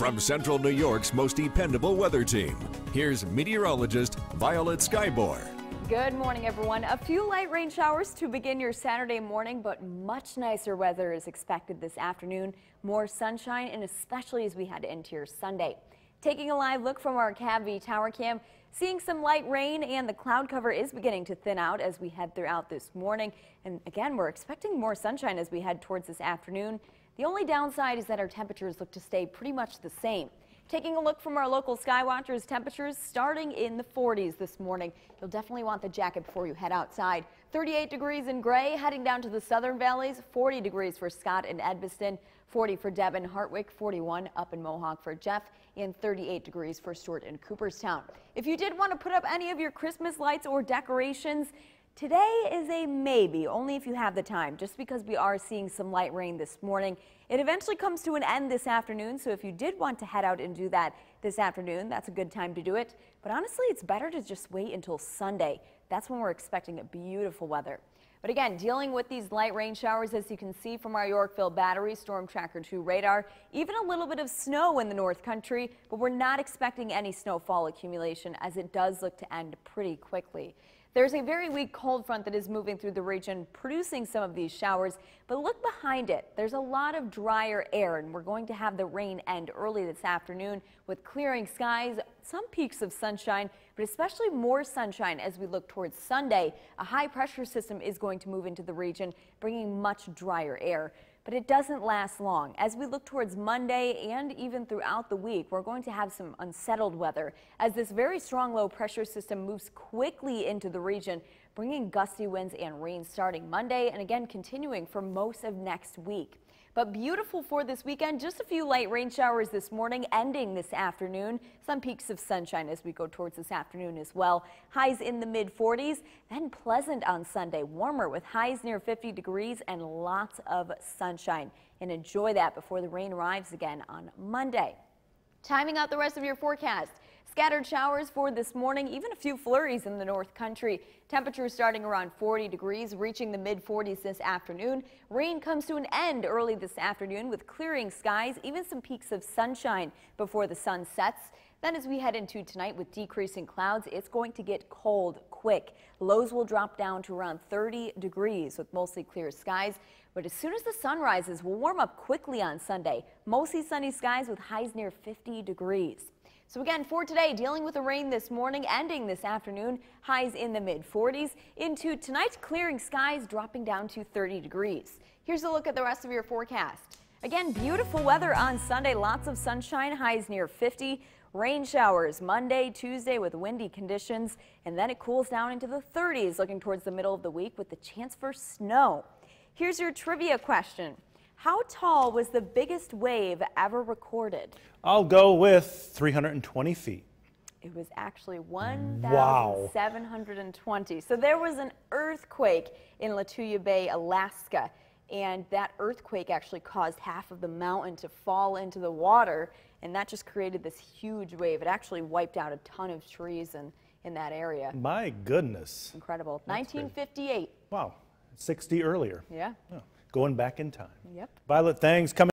From Central New York's most dependable weather team, here's meteorologist Violet Skybor. Good morning, everyone. A few light rain showers to begin your Saturday morning, but much nicer weather is expected this afternoon. More sunshine, and especially as we head into your Sunday. Taking a live look from our Cavity Tower Cam, seeing some light rain and the cloud cover is beginning to thin out as we head throughout this morning. And again, we're expecting more sunshine as we head towards this afternoon. The only downside is that our temperatures look to stay pretty much the same. Taking a look from our local Skywatchers, temperatures starting in the 40s this morning. You'll definitely want the jacket before you head outside. 38 degrees in Gray, heading down to the southern valleys, 40 degrees for Scott and Edmiston, 40 for Devon, Hartwick, 41 up in Mohawk for Jeff, and 38 degrees for Stewart and Cooperstown. If you did want to put up any of your Christmas lights or decorations, Today is a maybe, only if you have the time, just because we are seeing some light rain this morning. It eventually comes to an end this afternoon, so if you did want to head out and do that this afternoon, that's a good time to do it. But honestly, it's better to just wait until Sunday. That's when we're expecting beautiful weather. But again, dealing with these light rain showers, as you can see from our Yorkville battery storm tracker 2 radar, even a little bit of snow in the north country, but we're not expecting any snowfall accumulation as it does look to end pretty quickly. There's a very weak cold front that is moving through the region, producing some of these showers. But look behind it. There's a lot of drier air, and we're going to have the rain end early this afternoon with clearing skies, some peaks of sunshine, but especially more sunshine as we look towards Sunday. A high pressure system is going to move into the region, bringing much drier air but it doesn't last long. As we look towards Monday and even throughout the week, we're going to have some unsettled weather as this very strong low pressure system moves quickly into the region, bringing gusty winds and rain starting Monday and again continuing for most of next week. But beautiful for this weekend, just a few light rain showers this morning, ending this afternoon. Some peaks of sunshine as we go towards this afternoon as well. Highs in the mid 40s, then pleasant on Sunday, warmer with highs near 50 degrees and lots of sunshine. And enjoy that before the rain arrives again on Monday. Timing out the rest of your forecast. Scattered showers for this morning, even a few flurries in the north country. Temperatures starting around 40 degrees, reaching the mid 40s this afternoon. Rain comes to an end early this afternoon with clearing skies, even some peaks of sunshine before the sun sets. Then as we head into tonight with decreasing clouds, it's going to get cold quick. Lows will drop down to around 30 degrees with mostly clear skies. But as soon as the sun rises, we'll warm up quickly on Sunday. Mostly sunny skies with highs near 50 degrees. So again, for today, dealing with the rain this morning, ending this afternoon, highs in the mid 40s into tonight's clearing skies dropping down to 30 degrees. Here's a look at the rest of your forecast. Again, beautiful weather on Sunday, lots of sunshine, highs near 50. Rain showers Monday, Tuesday with windy conditions, and then it cools down into the 30s looking towards the middle of the week with the chance for snow. Here's your trivia question. How tall was the biggest wave ever recorded? I'll go with 320 feet. It was actually 1,720. Wow. So there was an earthquake in Latuya Bay, Alaska, and that earthquake actually caused half of the mountain to fall into the water, and that just created this huge wave. It actually wiped out a ton of trees in, in that area. My goodness. Incredible. That's 1958. Wow. 60 earlier. Yeah. yeah going back in time. Yep. Violet, thanks. Coming